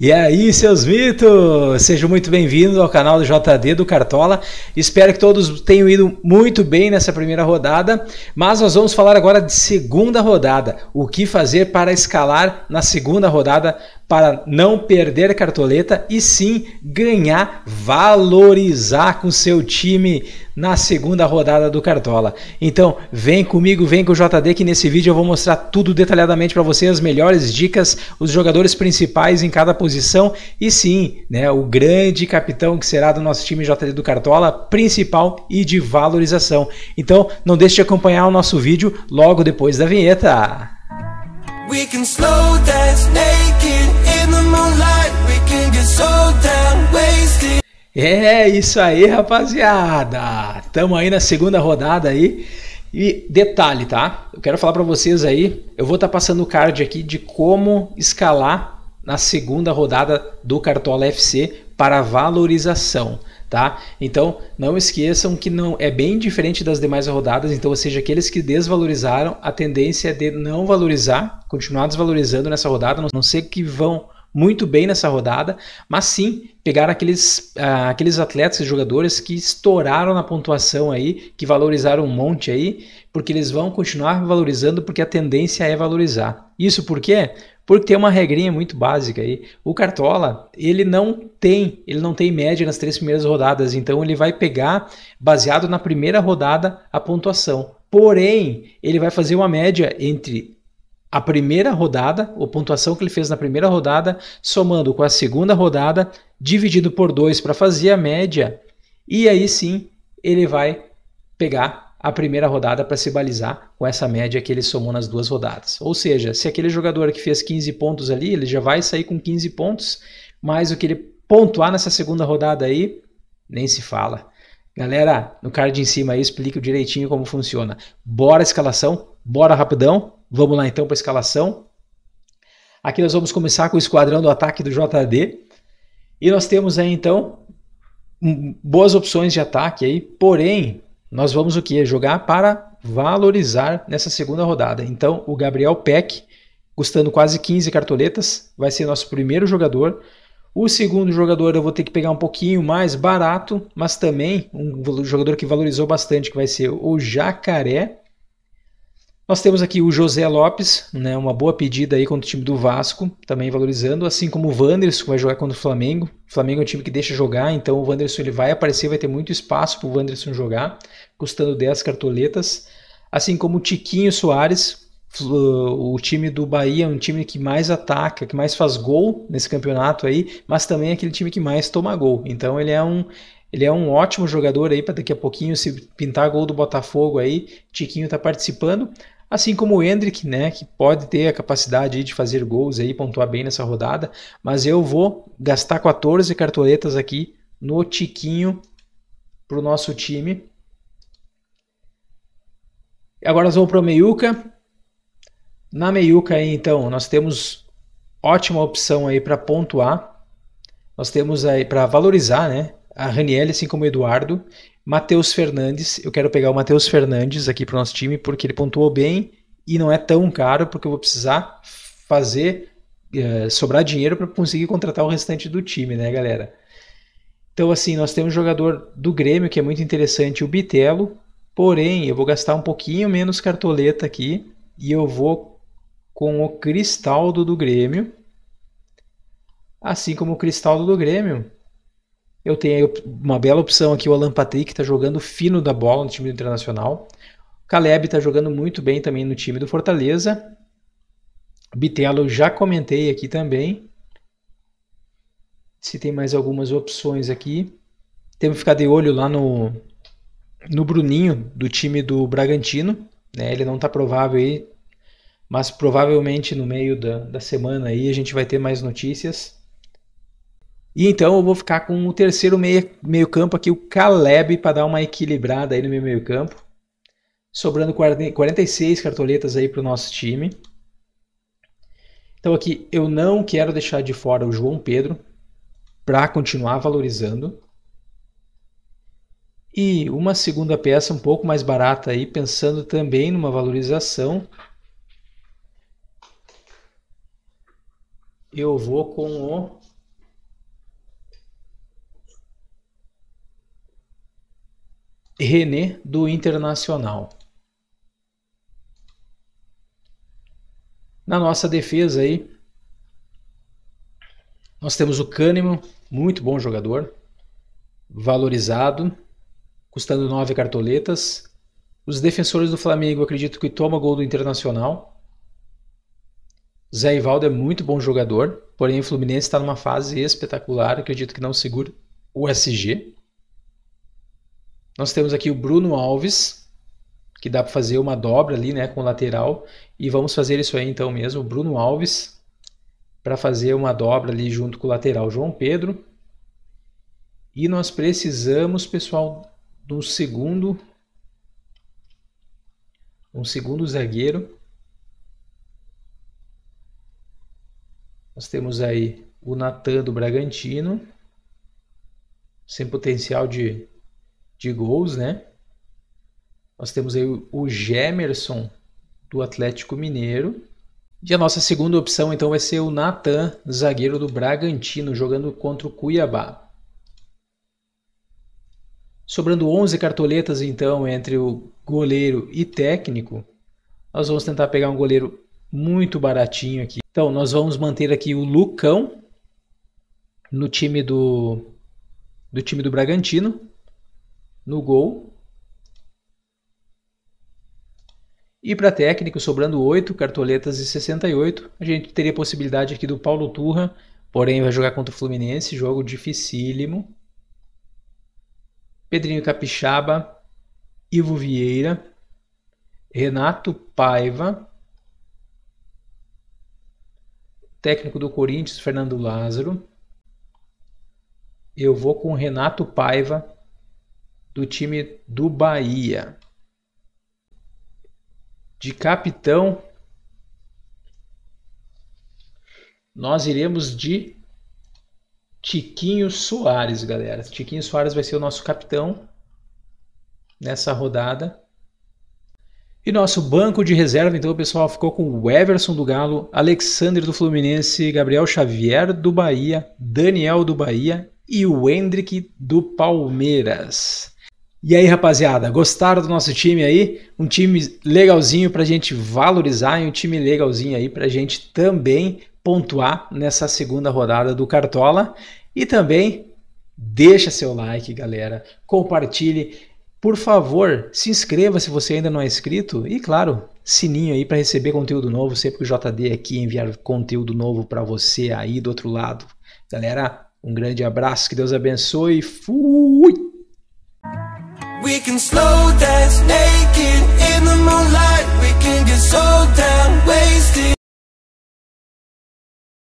E é aí, seus Vitor! Sejam muito bem-vindos ao canal do JD do Cartola. Espero que todos tenham ido muito bem nessa primeira rodada, mas nós vamos falar agora de segunda rodada, o que fazer para escalar na segunda rodada para não perder cartoleta e sim ganhar, valorizar com seu time na segunda rodada do Cartola. Então, vem comigo, vem com o JD que nesse vídeo eu vou mostrar tudo detalhadamente para você, as melhores dicas, os jogadores principais em cada posição e sim, né, o grande capitão que será do nosso time JD do Cartola, principal e de valorização. Então, não deixe de acompanhar o nosso vídeo logo depois da vinheta. We can slow dance É isso aí, rapaziada. Tamo aí na segunda rodada aí. E detalhe, tá? Eu quero falar para vocês aí, eu vou estar tá passando o card aqui de como escalar na segunda rodada do Cartola FC para valorização, tá? Então, não esqueçam que não é bem diferente das demais rodadas, então, ou seja, aqueles que desvalorizaram, a tendência é de não valorizar, continuar desvalorizando nessa rodada, a não ser que vão muito bem nessa rodada, mas sim pegar aqueles, uh, aqueles atletas e jogadores que estouraram na pontuação aí, que valorizaram um monte aí, porque eles vão continuar valorizando porque a tendência é valorizar. Isso por quê? Porque tem uma regrinha muito básica aí. O Cartola, ele não tem, ele não tem média nas três primeiras rodadas, então ele vai pegar baseado na primeira rodada a pontuação. Porém, ele vai fazer uma média entre a primeira rodada, a pontuação que ele fez na primeira rodada, somando com a segunda rodada, dividido por dois para fazer a média, e aí sim ele vai pegar a primeira rodada para se balizar com essa média que ele somou nas duas rodadas. Ou seja, se aquele jogador que fez 15 pontos ali, ele já vai sair com 15 pontos, mas o que ele pontuar nessa segunda rodada aí, nem se fala. Galera, no card em cima aí explico direitinho como funciona. Bora a escalação, bora rapidão. Vamos lá então para a escalação. Aqui nós vamos começar com o esquadrão do ataque do JD. E nós temos aí então boas opções de ataque aí, porém, nós vamos o que? Jogar para valorizar nessa segunda rodada. Então, o Gabriel Peck, custando quase 15 cartoletas, vai ser nosso primeiro jogador. O segundo jogador eu vou ter que pegar um pouquinho mais barato, mas também um jogador que valorizou bastante, que vai ser o Jacaré. Nós temos aqui o José Lopes, né, uma boa pedida aí contra o time do Vasco, também valorizando, assim como o Wanderson, que vai jogar contra o Flamengo. O Flamengo é um time que deixa jogar, então o Wanderson ele vai aparecer, vai ter muito espaço para o Wanderson jogar, custando 10 cartoletas. Assim como o Tiquinho Soares, o time do Bahia é um time que mais ataca, que mais faz gol nesse campeonato aí, mas também é aquele time que mais toma gol. Então ele é um, ele é um ótimo jogador aí para daqui a pouquinho se pintar gol do Botafogo aí, Tiquinho está participando, Assim como o Hendrick, né, que pode ter a capacidade de fazer gols aí, pontuar bem nessa rodada, mas eu vou gastar 14 cartoletas aqui no Tiquinho para o nosso time. Agora nós vamos para o meiuca. Na meiuca aí, então, nós temos ótima opção aí para pontuar. Nós temos aí para valorizar, né? a Raniel, assim como o Eduardo. Matheus Fernandes, eu quero pegar o Matheus Fernandes aqui para o nosso time, porque ele pontuou bem e não é tão caro, porque eu vou precisar fazer eh, sobrar dinheiro para conseguir contratar o restante do time, né, galera? Então, assim, nós temos um jogador do Grêmio que é muito interessante, o Bitelo, porém, eu vou gastar um pouquinho menos cartoleta aqui e eu vou com o Cristaldo do Grêmio. Assim como o Cristaldo do Grêmio, eu tenho uma bela opção aqui, o Alan Patrick está jogando fino da bola no time do Internacional. Caleb está jogando muito bem também no time do Fortaleza. Bitelo já comentei aqui também. Se tem mais algumas opções aqui. Temos que ficar de olho lá no, no Bruninho, do time do Bragantino. Né? Ele não está provável aí, mas provavelmente no meio da, da semana aí a gente vai ter mais notícias. E então eu vou ficar com o terceiro meio campo aqui, o Caleb, para dar uma equilibrada aí no meu meio campo. Sobrando 40, 46 cartoletas aí para o nosso time. Então aqui eu não quero deixar de fora o João Pedro para continuar valorizando. E uma segunda peça um pouco mais barata aí, pensando também numa valorização. Eu vou com o René do Internacional. Na nossa defesa aí, nós temos o Kahneman, muito bom jogador, valorizado, custando nove cartoletas. Os defensores do Flamengo, acredito que toma gol do Internacional. Zé Ivaldo é muito bom jogador, porém o Fluminense está numa fase espetacular, acredito que não segura o SG. Nós temos aqui o Bruno Alves, que dá para fazer uma dobra ali né, com o lateral. E vamos fazer isso aí então mesmo, Bruno Alves, para fazer uma dobra ali junto com o lateral João Pedro. E nós precisamos, pessoal, de um segundo, um segundo zagueiro. Nós temos aí o Natan do Bragantino, sem potencial de de gols, né? Nós temos aí o Gemerson do Atlético Mineiro. E a nossa segunda opção então vai ser o Natan, zagueiro do Bragantino, jogando contra o Cuiabá. Sobrando 11 cartoletas então entre o goleiro e técnico, nós vamos tentar pegar um goleiro muito baratinho aqui. Então, nós vamos manter aqui o Lucão no time do do time do Bragantino, no gol. E para técnico, sobrando 8 cartoletas e 68, a gente teria a possibilidade aqui do Paulo Turra, porém vai jogar contra o Fluminense, jogo dificílimo. Pedrinho Capixaba, Ivo Vieira, Renato Paiva, técnico do Corinthians, Fernando Lázaro. Eu vou com Renato Paiva do time do Bahia. De capitão, nós iremos de Tiquinho Soares, galera. Tiquinho Soares vai ser o nosso capitão nessa rodada. E nosso banco de reserva, então, pessoal, ficou com o Everson do Galo, Alexander do Fluminense, Gabriel Xavier do Bahia, Daniel do Bahia e o Hendrick do Palmeiras. E aí, rapaziada, gostaram do nosso time aí? Um time legalzinho para a gente valorizar e um time legalzinho aí para a gente também pontuar nessa segunda rodada do Cartola. E também deixa seu like, galera, compartilhe. Por favor, se inscreva se você ainda não é inscrito e, claro, sininho aí para receber conteúdo novo, sempre que o JD aqui enviar conteúdo novo para você aí do outro lado. Galera, um grande abraço, que Deus abençoe. Fui! We can slow dance naked in the moonlight We can get so down, wasted